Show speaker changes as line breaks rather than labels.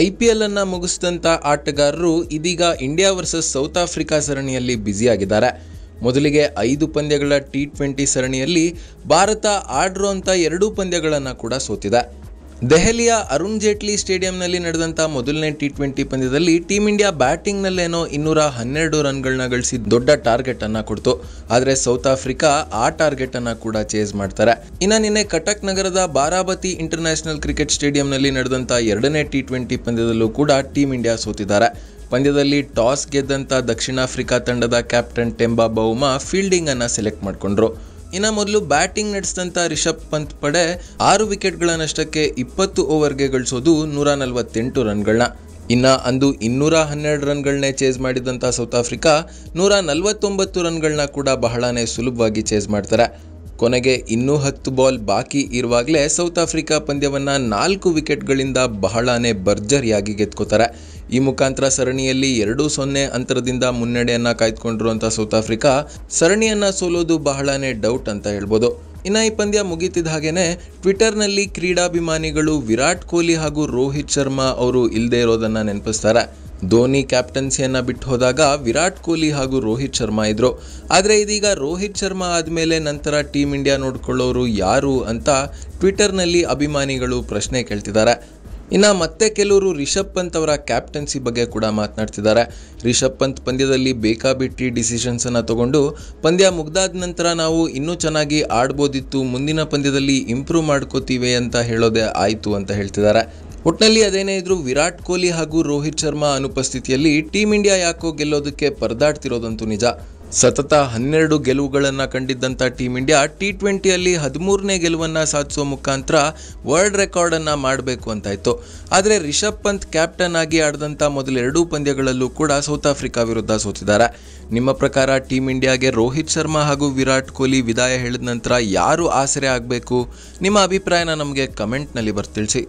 I P L ಅನ್ನ ಮುಗಿಸಿದಂಥ ಆಟಗಾರರು ಇದೀಗ ಇಂಡಿಯಾ ವರ್ಸಸ್ ಸೌತ್ ಆಫ್ರಿಕಾ ಸರಣಿಯಲ್ಲಿ ಆಗಿದ್ದಾರೆ ಮೊದಲಿಗೆ ಐದು ಪಂದ್ಯಗಳ ಟಿ ಟ್ವೆಂಟಿ ಸರಣಿಯಲ್ಲಿ ಭಾರತ ಅಂತ ಎರಡೂ ಪಂದ್ಯಗಳನ್ನು ಕೂಡ ಸೋತಿದೆ ದೆಹಲಿಯ ಅರುಣ್ ಜೇಟ್ಲಿ ಸ್ಟೇಡಿಯಂನಲ್ಲಿ ನಡೆದಂಥ ಮೊದಲನೇ ಟಿ ಟ್ವೆಂಟಿ ಪಂದ್ಯದಲ್ಲಿ ಟೀಂ ಇಂಡಿಯಾ ಬ್ಯಾಟಿಂಗ್ನಲ್ಲೇನೋ ಇನ್ನೂರ ಹನ್ನೆರಡು ರನ್ಗಳನ್ನ ಗಳಿಸಿ ದೊಡ್ಡ ಟಾರ್ಗೆಟ್ ಅನ್ನ ಕೊಡ್ತು ಆದರೆ ಸೌತ್ ಆಫ್ರಿಕಾ ಆ ಟಾರ್ಗೆಟ್ ಅನ್ನ ಕೂಡ ಚೇಸ್ ಮಾಡ್ತಾರೆ ಇನ್ನು ನಿನ್ನೆ ಕಟಕ್ ನಗರದ ಬಾರಾಬತಿ ಇಂಟರ್ನ್ಯಾಷನಲ್ ಕ್ರಿಕೆಟ್ ಸ್ಟೇಡಿಯಂನಲ್ಲಿ ನಡೆದಂಥ ಎರಡನೇ ಟಿ ಟ್ವೆಂಟಿ ಪಂದ್ಯದಲ್ಲೂ ಕೂಡ ಟೀಮ್ ಇಂಡಿಯಾ ಸೋತಿದ್ದಾರೆ ಪಂದ್ಯದಲ್ಲಿ ಟಾಸ್ ಗೆದ್ದಂಥ ದಕ್ಷಿಣ ಆಫ್ರಿಕಾ ತಂಡದ ಕ್ಯಾಪ್ಟನ್ ಟೆಂಬಾ ಬೌಮಾ ಫೀಲ್ಡಿಂಗ್ ಅನ್ನ ಸೆಲೆಕ್ಟ್ ಮಾಡಿಕೊಂಡ್ರು ಇನ್ನು ಮೊದಲು ಬ್ಯಾಟಿಂಗ್ ನಡೆಸಿದಂಥ ರಿಷಬ್ ಪಂತ್ ಪಡೆ ಆರು ವಿಕೆಟ್ಗಳನ್ನಷ್ಟಕ್ಕೆ ಇಪ್ಪತ್ತು ಓವರ್ಗೆ ಗಳಿಸೋದು ನೂರ ನಲವತ್ತೆಂಟು ರನ್ಗಳನ್ನ ಇನ್ನು ಅಂದು ಇನ್ನೂರ ಹನ್ನೆರಡು ರನ್ಗಳನ್ನೇ ಚೇಸ್ ಮಾಡಿದಂಥ ಸೌತ್ ಆಫ್ರಿಕಾ ನೂರ ನಲವತ್ತೊಂಬತ್ತು ರನ್ಗಳನ್ನ ಕೂಡ ಬಹಳನೇ ಸುಲಭವಾಗಿ ಚೇಸ್ ಮಾಡ್ತಾರೆ ಕೊನೆಗೆ ಇನ್ನೂ ಹತ್ತು ಬಾಲ್ ಬಾಕಿ ಇರುವಾಗಲೇ ಸೌತ್ ಆಫ್ರಿಕಾ ಪಂದ್ಯವನ್ನ ನಾಲ್ಕು ವಿಕೆಟ್ಗಳಿಂದ ಬಹಳನೇ ಭರ್ಜರಿಯಾಗಿ ಗೆದ್ಕೋತಾರೆ ಈ ಮುಖಾಂತರ ಸರಣಿಯಲ್ಲಿ ಎರಡು ಸೊನ್ನೆ ಅಂತರದಿಂದ ಮುನ್ನಡೆಯನ್ನ ಕಾಯ್ದುಕೊಂಡಿರುವಂತಹ ಸೌತ್ ಆಫ್ರಿಕಾ ಸರಣಿಯನ್ನ ಸೋಲೋದು ಬಹಳನೇ ಡೌಟ್ ಅಂತ ಹೇಳ್ಬೋದು ಇನ್ನು ಈ ಪಂದ್ಯ ಮುಗಿತಿದ್ದ ಹಾಗೇನೆ ಟ್ವಿಟರ್ನಲ್ಲಿ ಕ್ರೀಡಾಭಿಮಾನಿಗಳು ವಿರಾಟ್ ಕೊಹ್ಲಿ ಹಾಗೂ ರೋಹಿತ್ ಶರ್ಮಾ ಅವರು ಇಲ್ಲದೆ ಇರೋದನ್ನ ನೆನಪಿಸ್ತಾರೆ ಧೋನಿ ಕ್ಯಾಪ್ಟನ್ಸಿಯನ್ನ ಬಿಟ್ಟು ಹೋದಾಗ ವಿರಾಟ್ ಕೊಹ್ಲಿ ಹಾಗೂ ರೋಹಿತ್ ಶರ್ಮಾ ಇದ್ರು ಆದರೆ ಇದೀಗ ರೋಹಿತ್ ಶರ್ಮಾ ಆದಮೇಲೆ ನಂತರ ಟೀಮ್ ಇಂಡಿಯಾ ನೋಡ್ಕೊಳ್ಳೋರು ಯಾರು ಅಂತ ಟ್ವಿಟರ್ನಲ್ಲಿ ಅಭಿಮಾನಿಗಳು ಪ್ರಶ್ನೆ ಕೇಳ್ತಿದ್ದಾರೆ ಇನ್ನು ಮತ್ತೆ ಕೆಲವರು ರಿಷಬ್ ಪಂತ್ ಅವರ ಕ್ಯಾಪ್ಟನ್ಸಿ ಬಗ್ಗೆ ಕೂಡ ಮಾತನಾಡ್ತಿದ್ದಾರೆ ರಿಷಬ್ ಪಂತ್ ಪಂದ್ಯದಲ್ಲಿ ಬೇಕಾಬಿಟ್ಟಿ ಡಿಸಿಷನ್ಸನ್ನು ತಗೊಂಡು ಪಂದ್ಯ ಮುಗ್ದಾದ ನಂತರ ನಾವು ಇನ್ನೂ ಚೆನ್ನಾಗಿ ಆಡ್ಬೋದಿತ್ತು ಮುಂದಿನ ಪಂದ್ಯದಲ್ಲಿ ಇಂಪ್ರೂವ್ ಮಾಡ್ಕೋತೀವಿ ಅಂತ ಹೇಳೋದೇ ಆಯಿತು ಅಂತ ಹೇಳ್ತಿದ್ದಾರೆ ಒಟ್ನಲ್ಲಿ ಅದೇನೇ ಇದ್ರು ವಿರಾಟ್ ಕೊಹ್ಲಿ ಹಾಗೂ ರೋಹಿತ್ ಶರ್ಮಾ ಅನುಪಸ್ಥಿತಿಯಲ್ಲಿ ಟೀಮ್ ಇಂಡಿಯಾ ಯಾಕೋ ಗೆಲ್ಲೋದಕ್ಕೆ ಪರದಾಡ್ತಿರೋದಂತೂ ನಿಜ ಸತತ ಹನ್ನೆರಡು ಗೆಲುವುಗಳನ್ನು ಕಂಡಿದ್ದಂಥ ಟೀಂ ಇಂಡಿಯಾ ಟಿ ಟ್ವೆಂಟಿಯಲ್ಲಿ ಹದಿಮೂರನೇ ಗೆಲುವನ್ನು ಸಾಧಿಸುವ ಮುಖಾಂತರ ವರ್ಲ್ಡ್ ರೆಕಾರ್ಡನ್ನು ಮಾಡಬೇಕು ಇತ್ತು ಆದರೆ ರಿಷಬ್ ಪಂತ್ ಕ್ಯಾಪ್ಟನ್ ಆಗಿ ಆಡಿದಂಥ ಮೊದಲೆರಡೂ ಪಂದ್ಯಗಳಲ್ಲೂ ಕೂಡ ಸೌತ್ ಆಫ್ರಿಕಾ ವಿರುದ್ಧ ಸೋತಿದ್ದಾರೆ ನಿಮ್ಮ ಪ್ರಕಾರ ಟೀಂ ಇಂಡಿಯಾಗೆ ರೋಹಿತ್ ಶರ್ಮಾ ಹಾಗೂ ವಿರಾಟ್ ಕೊಹ್ಲಿ ವಿದಾಯ ಹೇಳಿದ ನಂತರ ಯಾರು ಆಸರೆ ಆಗಬೇಕು ನಿಮ್ಮ ಅಭಿಪ್ರಾಯನ ನಮಗೆ ಕಮೆಂಟ್ನಲ್ಲಿ ಬರ್ತಿಳಿಸಿ